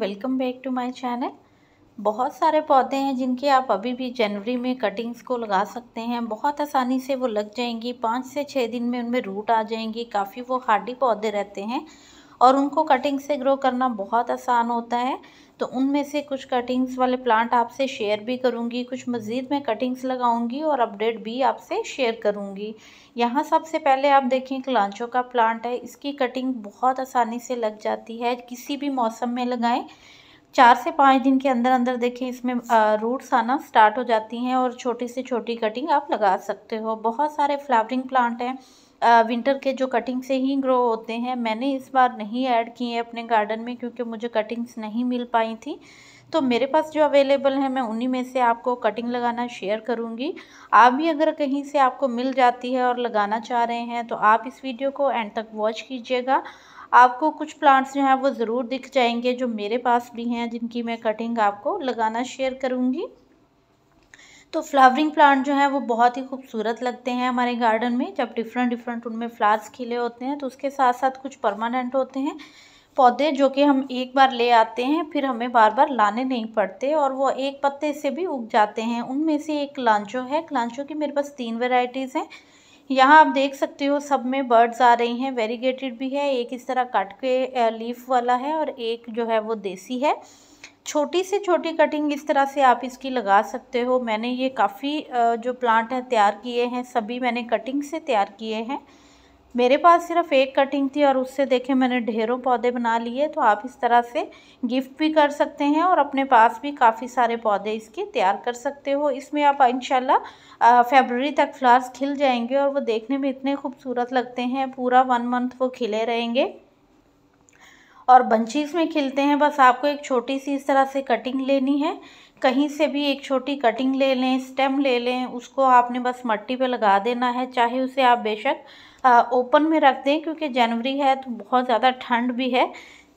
welcome back to my channel बहुत सारे पौधे हैं जिनके आप अभी भी जनवरी में कटिंग्स को लगा सकते हैं बहुत आसानी से वो लग जाएंगी पाँच से छः दिन में उनमें रूट आ जाएंगी काफ़ी वो हार्डी पौधे रहते हैं और उनको कटिंग से ग्रो करना बहुत आसान होता है तो उनमें से कुछ कटिंग्स वाले प्लांट आपसे शेयर भी करूँगी कुछ मज़ीद मैं कटिंग्स लगाऊँगी और अपडेट भी आपसे शेयर करूँगी यहाँ सबसे पहले आप देखें क्लांचो का प्लांट है इसकी कटिंग बहुत आसानी से लग जाती है किसी भी मौसम में लगाएं चार से पाँच दिन के अंदर अंदर देखें इसमें रूट्स आना स्टार्ट हो जाती हैं और छोटी से छोटी कटिंग आप लगा सकते हो बहुत सारे फ्लावरिंग प्लांट हैं विंटर के जो कटिंग से ही ग्रो होते हैं मैंने इस बार नहीं ऐड किए अपने गार्डन में क्योंकि मुझे कटिंग्स नहीं मिल पाई थी तो मेरे पास जो अवेलेबल है मैं उन्हीं में से आपको कटिंग लगाना शेयर करूंगी आप भी अगर कहीं से आपको मिल जाती है और लगाना चाह रहे हैं तो आप इस वीडियो को एंड तक वॉच कीजिएगा आपको कुछ प्लांट्स जो हैं वो ज़रूर दिख जाएंगे जो मेरे पास भी हैं जिनकी मैं कटिंग आपको लगाना शेयर करूँगी तो फ्लावरिंग प्लांट जो है वो बहुत ही खूबसूरत लगते हैं हमारे गार्डन में जब डिफरेंट डिफरेंट उनमें फ्लावर्स खिले होते हैं तो उसके साथ साथ कुछ परमानेंट होते हैं पौधे जो कि हम एक बार ले आते हैं फिर हमें बार बार लाने नहीं पड़ते और वो एक पत्ते से भी उग जाते हैं उनमें से एक लांचो है लांचो की मेरे पास तीन वेराइटीज़ हैं यहाँ आप देख सकते हो सब में बर्ड्स आ रही हैं वेरीगेटेड भी है एक इस तरह काट के लीफ वाला है और एक जो है वो देसी है छोटी से छोटी कटिंग इस तरह से आप इसकी लगा सकते हो मैंने ये काफ़ी जो प्लांट हैं तैयार किए हैं सभी मैंने कटिंग से तैयार किए हैं मेरे पास सिर्फ एक कटिंग थी और उससे देखें मैंने ढेरों पौधे बना लिए तो आप इस तरह से गिफ्ट भी कर सकते हैं और अपने पास भी काफ़ी सारे पौधे इसके तैयार कर सकते हो इसमें आप इंशाल्लाह फेबररी तक फ्लावर्स खिल जाएंगे और वो देखने में इतने खूबसूरत लगते हैं पूरा वन मंथ वो खिले रहेंगे और बंचीज़ में खिलते हैं बस आपको एक छोटी सी इस तरह से कटिंग लेनी है कहीं से भी एक छोटी कटिंग ले लें स्टेम ले लें उसको आपने बस मट्टी पे लगा देना है चाहे उसे आप बेशक ओपन में रख दें क्योंकि जनवरी है तो बहुत ज़्यादा ठंड भी है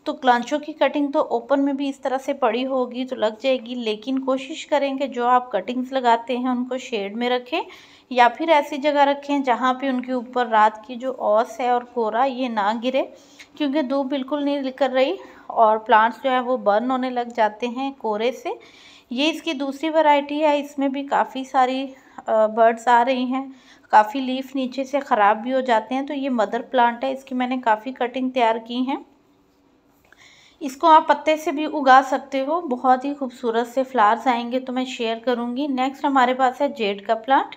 तो क्लांचों की कटिंग तो ओपन में भी इस तरह से पड़ी होगी तो लग जाएगी लेकिन कोशिश करें कि जो आप कटिंग्स लगाते हैं उनको शेड में रखें या फिर ऐसी जगह रखें जहाँ पे उनके ऊपर रात की जो ओस है और कोहरा ये ना गिरे क्योंकि धूप बिल्कुल नहीं निकल रही और प्लांट्स जो है वो बर्न होने लग जाते हैं कोहरे से ये इसकी दूसरी वैरायटी है इसमें भी काफ़ी सारी बर्ड्स आ रही हैं काफ़ी लीफ नीचे से ख़राब भी हो जाते हैं तो ये मदर प्लांट है इसकी मैंने काफ़ी कटिंग तैयार की हैं इसको आप पत्ते से भी उगा सकते हो बहुत ही खूबसूरत से फ्लावर्स आएंगे तो मैं शेयर करूँगी नेक्स्ट हमारे पास है जेड का प्लांट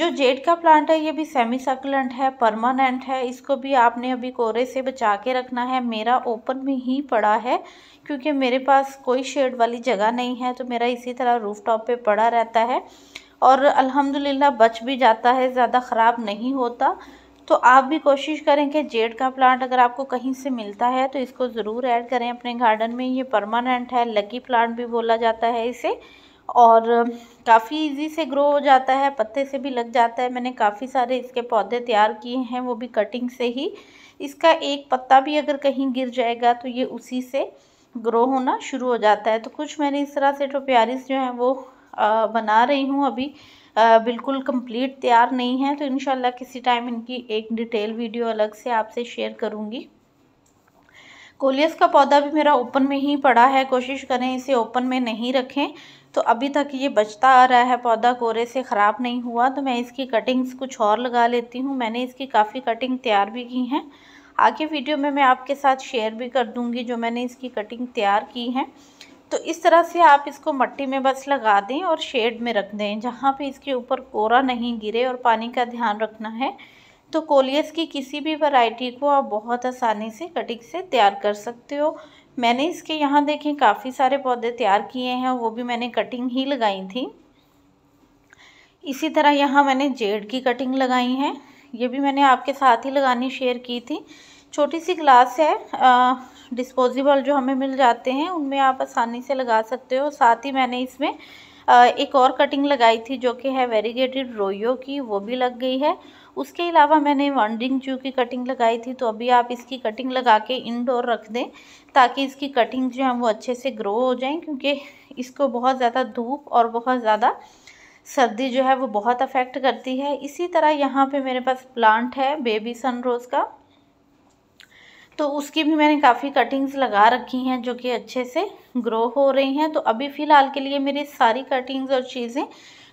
जो जेड का प्लांट है ये भी सेमी सकुलेंट है परमानेंट है इसको भी आपने अभी कोरे से बचा के रखना है मेरा ओपन में ही पड़ा है क्योंकि मेरे पास कोई शेड वाली जगह नहीं है तो मेरा इसी तरह रूफ़ टॉप पर पड़ा रहता है और अल्हम्दुलिल्लाह बच भी जाता है ज़्यादा ख़राब नहीं होता तो आप भी कोशिश करें कि जेड का प्लांट अगर आपको कहीं से मिलता है तो इसको ज़रूर ऐड करें अपने गार्डन में ये परमानेंट है लकी प्लांट भी बोला जाता है इसे और काफ़ी इजी से ग्रो हो जाता है पत्ते से भी लग जाता है मैंने काफ़ी सारे इसके पौधे तैयार किए हैं वो भी कटिंग से ही इसका एक पत्ता भी अगर कहीं गिर जाएगा तो ये उसी से ग्रो होना शुरू हो जाता है तो कुछ मैंने इस तरह से टोप्यारिस जो हैं वो आ, बना रही हूँ अभी बिल्कुल कंप्लीट तैयार नहीं है तो इन किसी टाइम इनकी एक डिटेल वीडियो अलग से आपसे शेयर करूँगी कोलियस का पौधा भी मेरा ओपन में ही पड़ा है कोशिश करें इसे ओपन में नहीं रखें तो अभी तक ये बचता आ रहा है पौधा कोरे से ख़राब नहीं हुआ तो मैं इसकी कटिंग्स कुछ और लगा लेती हूँ मैंने इसकी काफ़ी कटिंग तैयार भी की हैं आगे वीडियो में मैं आपके साथ शेयर भी कर दूँगी जो मैंने इसकी कटिंग तैयार की है तो इस तरह से आप इसको मट्टी में बस लगा दें और शेड में रख दें जहाँ पे इसके ऊपर कोरा नहीं गिरे और पानी का ध्यान रखना है तो कोलियस की किसी भी वैरायटी को आप बहुत आसानी से कटिंग से तैयार कर सकते हो मैंने इसके यहाँ देखें काफ़ी सारे पौधे तैयार किए हैं वो भी मैंने कटिंग ही लगाई थी इसी तरह यहाँ मैंने जेड की कटिंग लगाई है ये भी मैंने आपके साथ ही लगानी शेयर की थी छोटी सी ग्लास है आ, डिस्पोजिबल जो हमें मिल जाते हैं उनमें आप आसानी से लगा सकते हो साथ ही मैंने इसमें एक और कटिंग लगाई थी जो कि है वेरीगेटेड रोयो की वो भी लग गई है उसके अलावा मैंने वनडिंग जू की कटिंग लगाई थी तो अभी आप इसकी कटिंग लगा के इनडोर रख दें ताकि इसकी कटिंग जो है वो अच्छे से ग्रो हो जाए क्योंकि इसको बहुत ज़्यादा धूप और बहुत ज़्यादा सर्दी जो है वो बहुत अफेक्ट करती है इसी तरह यहाँ पे मेरे पास प्लांट है बेबी सनरोज़ का तो उसकी भी मैंने काफ़ी कटिंग्स लगा रखी हैं जो कि अच्छे से ग्रो हो रही हैं तो अभी फ़िलहाल के लिए मेरी सारी कटिंग्स और चीज़ें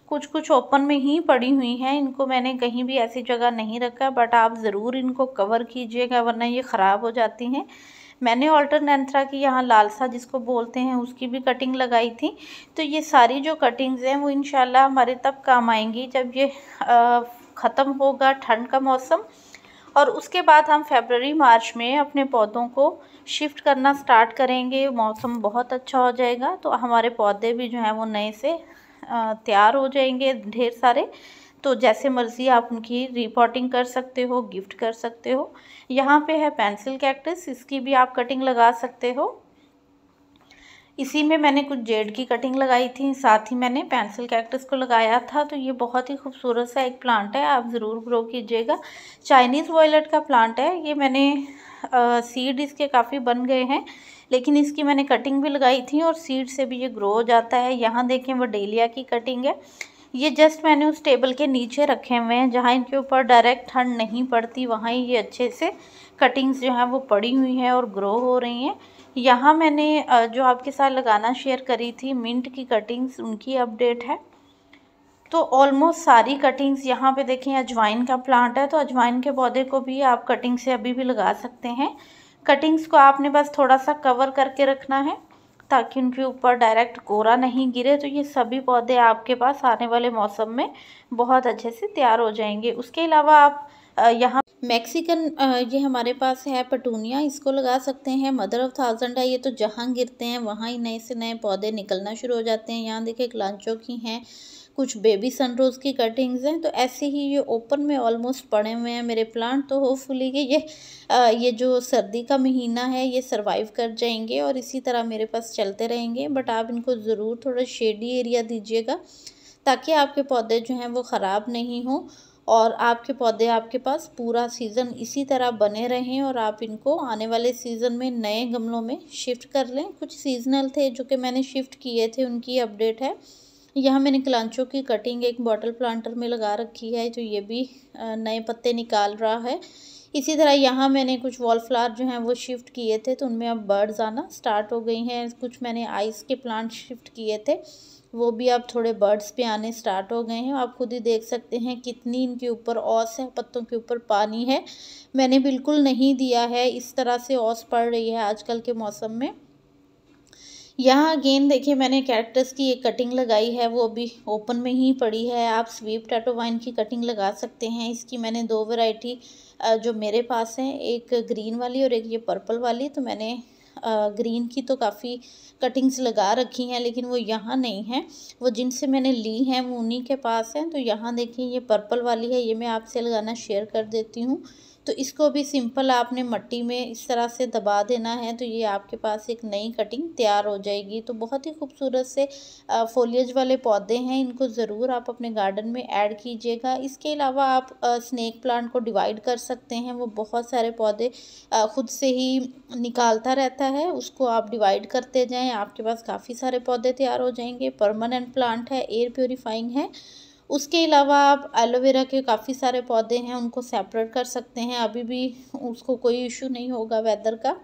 कुछ कुछ ओपन में ही पड़ी हुई हैं इनको मैंने कहीं भी ऐसी जगह नहीं रखा बट आप ज़रूर इनको कवर कीजिएगा वरना ये ख़राब हो जाती हैं मैंने ऑल्टरनेंथ्रा की यहाँ लालसा जिसको बोलते हैं उसकी भी कटिंग लगाई थी तो ये सारी जो कटिंग्स हैं वो इन हमारे तब काम आएंगी जब ये ख़त्म होगा ठंड का मौसम और उसके बाद हम फेबररी मार्च में अपने पौधों को शिफ्ट करना स्टार्ट करेंगे मौसम बहुत अच्छा हो जाएगा तो हमारे पौधे भी जो हैं वो नए से तैयार हो जाएंगे ढेर सारे तो जैसे मर्ज़ी आप उनकी रिपोर्टिंग कर सकते हो गिफ्ट कर सकते हो यहाँ पे है पेंसिल कैक्टस इसकी भी आप कटिंग लगा सकते हो इसी में मैंने कुछ जेड की कटिंग लगाई थी साथ ही मैंने पेंसिल कैक्टस को लगाया था तो ये बहुत ही खूबसूरत सा एक प्लांट है आप ज़रूर ग्रो कीजिएगा चाइनीज़ वॉयलेट का प्लांट है ये मैंने सीड इसके काफ़ी बन गए हैं लेकिन इसकी मैंने कटिंग भी लगाई थी और सीड से भी ये ग्रो हो जाता है यहाँ देखें वो डेलिया की कटिंग है ये जस्ट मैंने उस टेबल के नीचे रखे हुए हैं जहाँ इनके ऊपर डायरेक्ट ठंड नहीं पड़ती वहाँ ये अच्छे से कटिंग्स जो हैं वो पड़ी हुई हैं और ग्रो हो रही हैं यहाँ मैंने जो आपके साथ लगाना शेयर करी थी मिंट की कटिंग्स उनकी अपडेट है तो ऑलमोस्ट सारी कटिंग्स यहाँ पे देखें अजवाइन का प्लांट है तो अजवाइन के पौधे को भी आप कटिंग से अभी भी लगा सकते हैं कटिंग्स को आपने बस थोड़ा सा कवर करके रखना है ताकि उनके ऊपर डायरेक्ट कोरा नहीं गिरे तो ये सभी पौधे आपके पास आने वाले मौसम में बहुत अच्छे से तैयार हो जाएंगे उसके अलावा आप यहाँ मैक्सिकन ये हमारे पास है पटूनिया इसको लगा सकते हैं मदर ऑफ थाउजेंड है ये तो जहाँ गिरते हैं वहाँ ही नए से नए पौधे निकलना शुरू हो जाते हैं यहाँ देखिए क्लांचों की हैं कुछ बेबी सनरोज की कटिंग्स हैं तो ऐसे ही ये ओपन में ऑलमोस्ट पड़े हुए हैं मेरे प्लांट तो होपफुली कि ये आ, ये जो सर्दी का महीना है ये सर्वाइव कर जाएंगे और इसी तरह मेरे पास चलते रहेंगे बट आप इनको ज़रूर थोड़ा शेडी एरिया दीजिएगा ताकि आपके पौधे जो हैं वो ख़राब नहीं हों और आपके पौधे आपके पास पूरा सीज़न इसी तरह बने रहें और आप इनको आने वाले सीज़न में नए गमलों में शिफ्ट कर लें कुछ सीजनल थे जो कि मैंने शिफ्ट किए थे उनकी अपडेट है यहाँ मैंने कलांचों की कटिंग एक बॉटल प्लांटर में लगा रखी है जो ये भी नए पत्ते निकाल रहा है इसी तरह यहाँ मैंने कुछ वॉल फ्लावर जो हैं वो शिफ्ट किए थे तो उनमें अब बर्ड्स आना स्टार्ट हो गई हैं कुछ मैंने आइस के प्लांट शिफ्ट किए थे वो भी आप थोड़े बर्ड्स पे आने स्टार्ट हो गए हैं आप खुद ही देख सकते हैं कितनी इनके ऊपर ओस है पत्तों के ऊपर पानी है मैंने बिल्कुल नहीं दिया है इस तरह से ओस पड़ रही है आजकल के मौसम में यहाँ अगेन देखिए मैंने कैरेक्टर्स की एक कटिंग लगाई है वो अभी ओपन में ही पड़ी है आप स्वीप टैटो वाइन की कटिंग लगा सकते हैं इसकी मैंने दो वैरायटी जो मेरे पास हैं एक ग्रीन वाली और एक ये पर्पल वाली तो मैंने ग्रीन की तो काफ़ी कटिंग्स लगा रखी हैं लेकिन वो यहाँ नहीं है वो जिनसे मैंने ली हैं वो उन्हीं के पास हैं तो यहाँ देखिए ये पर्पल वाली है ये मैं आपसे लगाना शेयर कर देती हूँ तो इसको भी सिंपल आपने मट्टी में इस तरह से दबा देना है तो ये आपके पास एक नई कटिंग तैयार हो जाएगी तो बहुत ही खूबसूरत से फोलियज वाले पौधे हैं इनको ज़रूर आप अपने गार्डन में ऐड कीजिएगा इसके अलावा आप स्नैक प्लांट को डिवाइड कर सकते हैं वो बहुत सारे पौधे ख़ुद से ही निकालता रहता है उसको आप डिवाइड करते जाएँ आपके पास काफ़ी सारे पौधे तैयार हो जाएंगे परमानेंट प्लांट है एयर प्योरीफाइंग है उसके अलावा आप एलोवेरा के काफ़ी सारे पौधे हैं उनको सेपरेट कर सकते हैं अभी भी उसको कोई इशू नहीं होगा वेदर का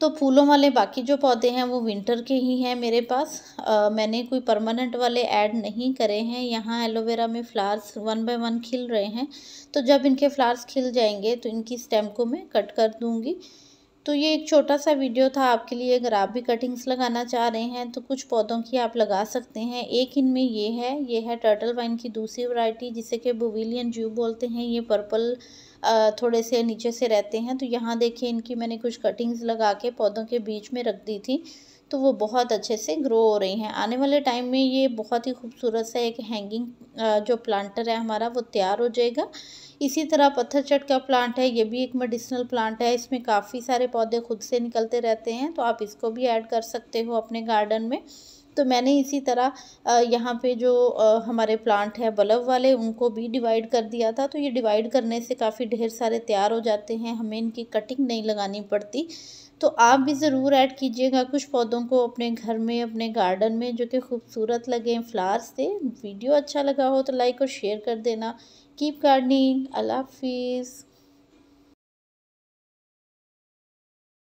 तो फूलों वाले बाकी जो पौधे हैं वो विंटर के ही हैं मेरे पास आ, मैंने कोई परमानेंट वाले ऐड नहीं करे हैं यहाँ एलोवेरा में फ्लावर्स वन बाय वन खिल रहे हैं तो जब इनके फ्लावर्स खिल जाएंगे तो इनकी स्टेम को मैं कट कर दूँगी तो ये एक छोटा सा वीडियो था आपके लिए अगर आप भी कटिंग्स लगाना चाह रहे हैं तो कुछ पौधों की आप लगा सकते हैं एक इनमें ये है ये है टर्टल वाइन की दूसरी वैरायटी जिसे कि बुविलियन जू बोलते हैं ये पर्पल थोड़े से नीचे से रहते हैं तो यहाँ देखिए इनकी मैंने कुछ कटिंग्स लगा के पौधों के बीच में रख दी थी तो वो बहुत अच्छे से ग्रो हो रही हैं आने वाले टाइम में ये बहुत ही खूबसूरत सा एक हैंगिंग जो प्लांटर है हमारा वो तैयार हो जाएगा इसी तरह पत्थर चट का प्लांट है ये भी एक मेडिसिनल प्लांट है इसमें काफ़ी सारे पौधे खुद से निकलते रहते हैं तो आप इसको भी ऐड कर सकते हो अपने गार्डन में तो मैंने इसी तरह यहाँ पे जो हमारे प्लांट है बल्ब वाले उनको भी डिवाइड कर दिया था तो ये डिवाइड करने से काफ़ी ढेर सारे तैयार हो जाते हैं हमें इनकी कटिंग नहीं लगानी पड़ती तो आप भी ज़रूर ऐड कीजिएगा कुछ पौधों को अपने घर में अपने गार्डन में जो कि खूबसूरत लगे फ्लावर्स से वीडियो अच्छा लगा हो तो लाइक और शेयर कर देना कीप गार्डनिंग अल्लाह हाफिज़